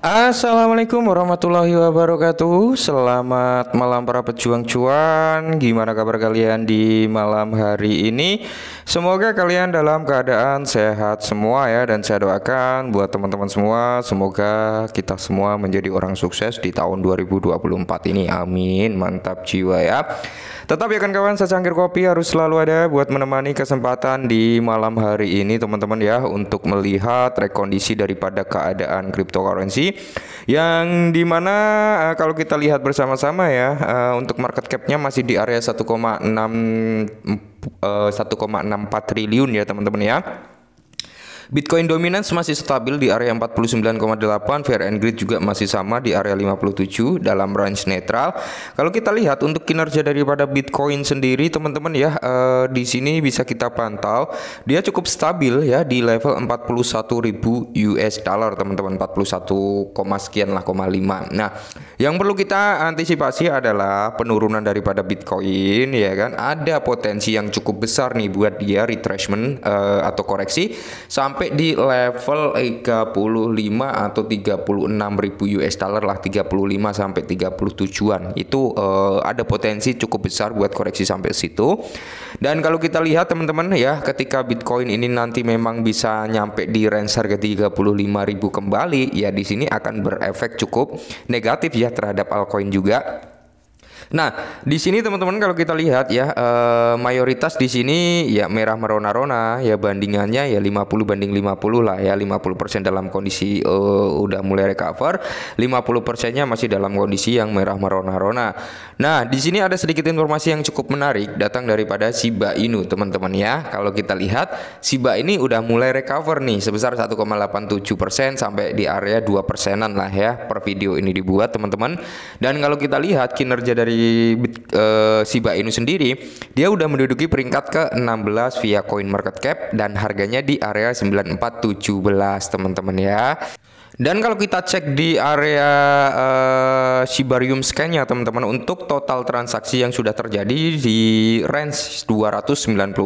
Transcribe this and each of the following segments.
Assalamualaikum warahmatullahi wabarakatuh Selamat malam para pejuang cuan Gimana kabar kalian di malam hari ini Semoga kalian dalam keadaan sehat semua ya Dan saya doakan buat teman-teman semua Semoga kita semua menjadi orang sukses di tahun 2024 ini Amin Mantap jiwa ya Tetap ya kan kawan secangkir kopi harus selalu ada Buat menemani kesempatan di malam hari ini teman-teman ya Untuk melihat rekondisi daripada keadaan cryptocurrency yang dimana uh, eh, kalau kita lihat bersama-sama ya uh, untuk market capnya masih di area 1,6 uh, 1,64 triliun ya teman-teman ya. Bitcoin dominance masih stabil di area 49,8, fair and greed juga masih sama di area 57 dalam range netral. Kalau kita lihat untuk kinerja daripada Bitcoin sendiri, teman-teman ya, eh, di sini bisa kita pantau dia cukup stabil ya di level 41.000 US dollar, teman-teman 41, sekian lah 5 Nah, yang perlu kita antisipasi adalah penurunan daripada Bitcoin ya kan. Ada potensi yang cukup besar nih buat dia retracement eh, atau koreksi sampai sampai di level 35 atau 36 ribu US dollar lah 35 sampai 37-an itu uh, ada potensi cukup besar buat koreksi sampai situ dan kalau kita lihat teman-teman ya ketika Bitcoin ini nanti memang bisa nyampe di range harga 35 ribu kembali ya di sini akan berefek cukup negatif ya terhadap altcoin juga Nah, di sini teman-teman kalau kita lihat ya eh, mayoritas di sini ya merah merona-rona ya bandingannya ya 50 banding 50 lah ya 50% dalam kondisi eh, udah mulai recover, 50%-nya masih dalam kondisi yang merah merona-rona. Nah, di sini ada sedikit informasi yang cukup menarik datang daripada SIBA Inu teman-teman ya. Kalau kita lihat SIBA ini udah mulai recover nih sebesar 1,87% sampai di area 2 persenan lah ya per video ini dibuat teman-teman. Dan kalau kita lihat kinerja dari uh, eh, Shiba Inu sendiri, dia udah menduduki peringkat ke-16 via Coin Market Cap dan harganya di area 9417 teman-teman ya. Dan kalau kita cek di area uh, Shibarium scan ya teman-teman untuk total transaksi yang sudah terjadi di range 296,9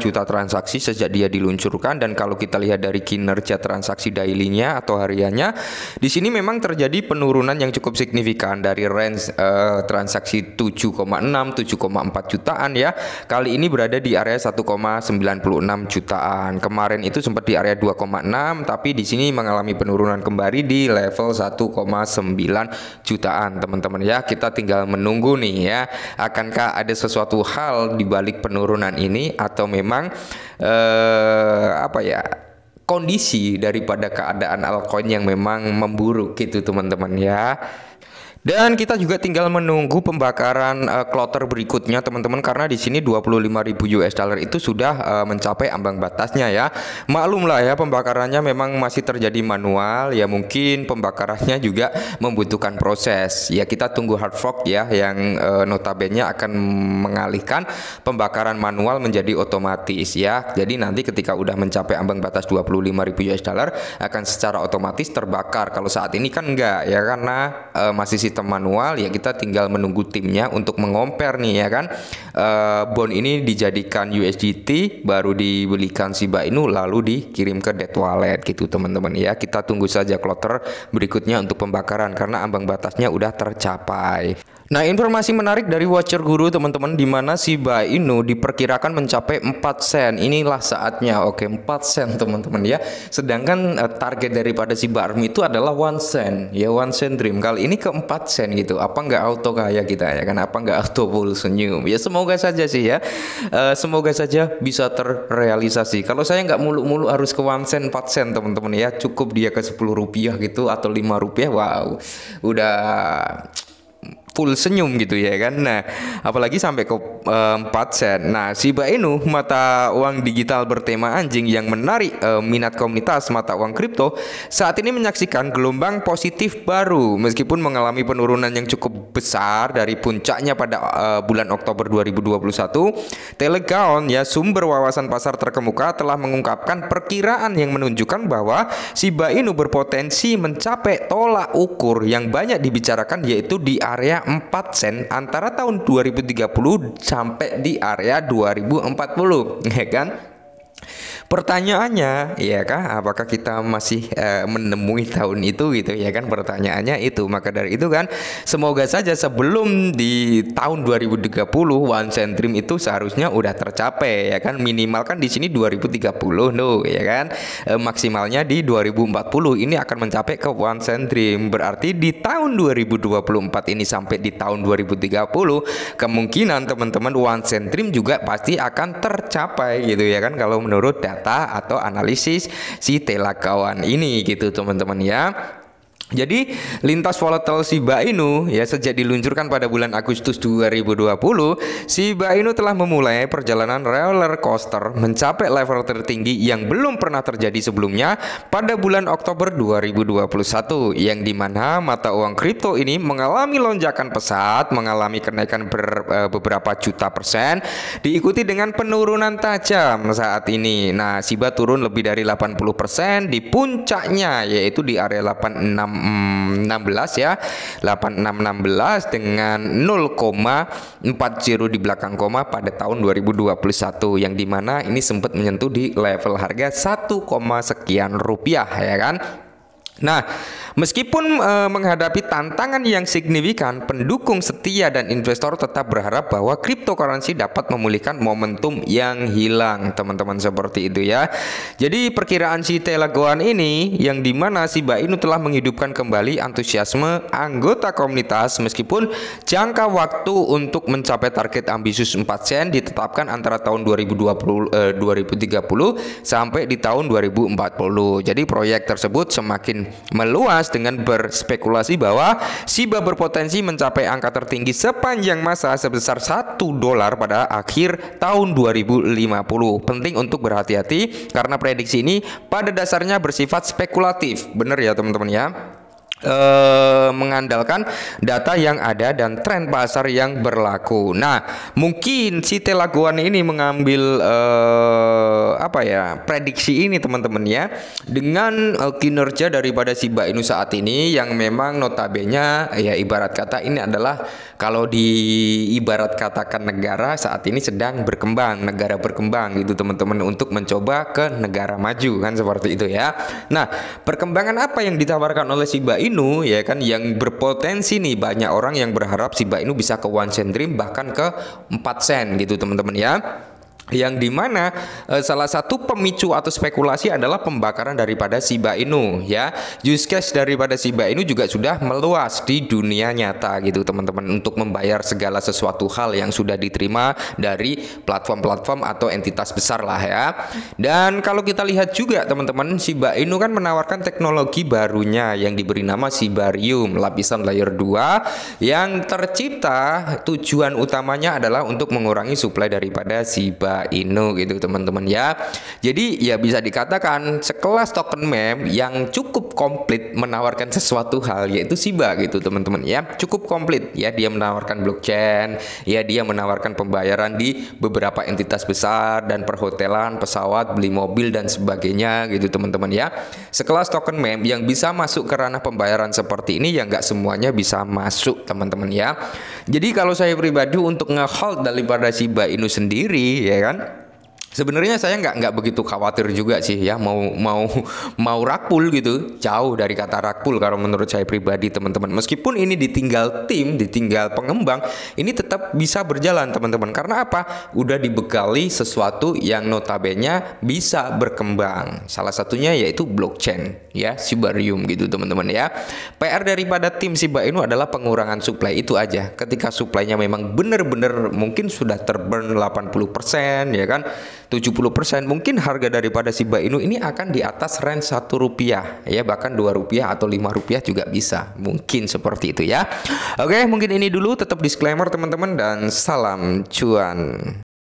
juta transaksi sejak dia diluncurkan dan kalau kita lihat dari kinerja transaksi daily-nya atau hariannya di sini memang terjadi penurunan yang cukup signifikan dari range uh, transaksi 7,6 7,4 jutaan ya. Kali ini berada di area 1,96 jutaan. Kemarin itu sempat di area 2,6 tapi di sini ini mengalami penurunan kembali di level 1,9 jutaan teman-teman ya kita tinggal menunggu nih ya akankah ada sesuatu hal di balik penurunan ini atau memang eh, apa ya kondisi daripada keadaan altcoin yang memang memburuk gitu teman-teman ya. Dan kita juga tinggal menunggu pembakaran uh, kloter berikutnya teman-teman karena di sini 25.000 US dollar itu sudah uh, mencapai ambang batasnya ya. Maklumlah ya pembakarannya memang masih terjadi manual ya mungkin pembakarannya juga membutuhkan proses. Ya kita tunggu hard fork ya yang uh, eh, notabene akan mengalihkan pembakaran manual menjadi otomatis ya. Jadi nanti ketika udah mencapai ambang batas 25.000 US dollar akan secara otomatis terbakar. Kalau saat ini kan enggak ya karena uh, masih sistem manual ya kita tinggal menunggu timnya untuk mengomper nih ya kan uh, bond ini dijadikan USDT baru dibelikan Mbak Inu lalu dikirim ke debt wallet gitu teman-teman ya kita tunggu saja kloter berikutnya untuk pembakaran karena ambang batasnya udah tercapai Nah, informasi menarik dari Watcher Guru teman-teman di mana Shiba Inu diperkirakan mencapai 4 sen. Inilah saatnya. Oke, 4 sen teman-teman ya. Sedangkan eh, target daripada si Barmi itu adalah 1 sen. Ya, 1 sen dream. Kali ini keempat sen gitu apa nggak auto kaya kita ya kan apa nggak auto full senyum ya semoga saja sih ya e, semoga saja bisa terrealisasi kalau saya nggak mulu-mulu harus ke one sen 4 sen teman-teman ya cukup dia ke 10 rupiah gitu atau lima rupiah wow udah full senyum gitu ya kan. Nah, apalagi sampai ke eh, empat uh, sen. Nah, Shiba Inu mata uang digital bertema anjing yang menarik uh, minat komunitas mata uang kripto saat ini menyaksikan gelombang positif baru meskipun mengalami penurunan yang cukup besar dari puncaknya pada uh, bulan Oktober 2021. Telegaon ya sumber wawasan pasar terkemuka telah mengungkapkan perkiraan yang menunjukkan bahwa Shiba Inu berpotensi mencapai tolak ukur yang banyak dibicarakan yaitu di area 4 sen antara tahun 2030 sampai di area 2040 ya kan Pertanyaannya, ya kah, apakah kita masih uh, menemui tahun itu gitu ya kan pertanyaannya itu. Maka dari itu kan semoga saja sebelum di tahun 2030 one centrim itu seharusnya udah tercapai ya kan minimal kan di sini 2030 no ya kan e, maksimalnya di 2040 ini akan mencapai ke one centrim. Berarti di tahun 2024 ini sampai di tahun 2030 kemungkinan teman-teman one centrim juga pasti akan tercapai gitu ya kan kalau menurut data data atau analisis si telakawan ini gitu teman-teman ya jadi lintas volatile Shiba Inu ya sejak diluncurkan pada bulan Agustus 2020, Shiba Inu telah memulai perjalanan roller coaster mencapai level tertinggi yang belum pernah terjadi sebelumnya pada bulan Oktober 2021 yang dimana mata uang kripto ini mengalami lonjakan pesat, mengalami kenaikan ber, e, beberapa juta persen, diikuti dengan penurunan tajam saat ini. Nah, Shiba turun lebih dari 80% di puncaknya yaitu di area 86 16 ya 8616 dengan 0,40 di belakang koma pada tahun 2021 yang dimana ini sempat menyentuh di level harga 1, sekian rupiah ya kan Nah, meskipun e, menghadapi tantangan yang signifikan, pendukung setia dan investor tetap berharap bahwa cryptocurrency dapat memulihkan momentum yang hilang, teman-teman seperti itu ya. Jadi perkiraan si Telegoan ini yang dimana Siba Inu telah menghidupkan kembali antusiasme anggota komunitas meskipun jangka waktu untuk mencapai target ambisius 4 sen ditetapkan antara tahun 2020 eh, 2030 sampai di tahun 2040. Jadi proyek tersebut semakin Meluas dengan berspekulasi bahwa Shiba berpotensi mencapai angka tertinggi sepanjang masa sebesar 1 dolar pada akhir tahun 2050. Penting untuk berhati-hati karena prediksi ini pada dasarnya bersifat spekulatif. Benar ya teman-teman ya Uh, mengandalkan data yang ada dan tren pasar yang berlaku. Nah, mungkin si Telaguan ini mengambil uh, apa ya prediksi ini teman-teman ya dengan uh, kinerja daripada Siba Inu saat ini yang memang notabene ya ibarat kata ini adalah kalau di ibarat katakan negara saat ini sedang berkembang negara berkembang gitu teman-teman untuk mencoba ke negara maju kan seperti itu ya. Nah perkembangan apa yang ditawarkan oleh Siba Inu ya kan yang berpotensi nih banyak orang yang berharap Siba Inu bisa ke one cent dream bahkan ke empat sen gitu teman-teman ya yang dimana eh, salah satu pemicu atau spekulasi adalah pembakaran daripada Shiba Inu ya use case daripada Shiba Inu juga sudah meluas di dunia nyata gitu teman-teman untuk membayar segala sesuatu hal yang sudah diterima dari platform-platform atau entitas besar lah ya dan kalau kita lihat juga teman-teman Shiba Inu kan menawarkan teknologi barunya yang diberi nama Shibarium lapisan layer 2 yang tercipta tujuan utamanya adalah untuk mengurangi suplai daripada Shiba Inu gitu teman-teman ya. Jadi ya bisa dikatakan sekelas token meme yang cukup komplit menawarkan sesuatu hal yaitu Siba gitu teman-teman ya cukup komplit ya dia menawarkan blockchain ya dia menawarkan pembayaran di beberapa entitas besar dan perhotelan pesawat beli mobil dan sebagainya gitu teman-teman ya sekelas token meme yang bisa masuk ke ranah pembayaran seperti ini ya nggak semuanya bisa masuk teman-teman ya jadi kalau saya pribadi untuk ngehold daripada Siba Inu sendiri ya kan Sebenarnya saya nggak nggak begitu khawatir juga sih ya mau mau mau rakpul gitu jauh dari kata rakpul kalau menurut saya pribadi teman-teman meskipun ini ditinggal tim ditinggal pengembang ini tetap bisa berjalan teman-teman karena apa udah dibekali sesuatu yang notabene bisa berkembang salah satunya yaitu blockchain ya Sibarium gitu teman-teman ya. PR daripada tim Siba Inu adalah pengurangan supply itu aja. Ketika supply-nya memang benar-benar mungkin sudah terburn 80% ya kan 70% mungkin harga daripada Siba Inu ini akan di atas range satu rupiah ya bahkan dua rupiah atau lima rupiah juga bisa mungkin seperti itu ya. Oke mungkin ini dulu tetap disclaimer teman-teman dan salam cuan.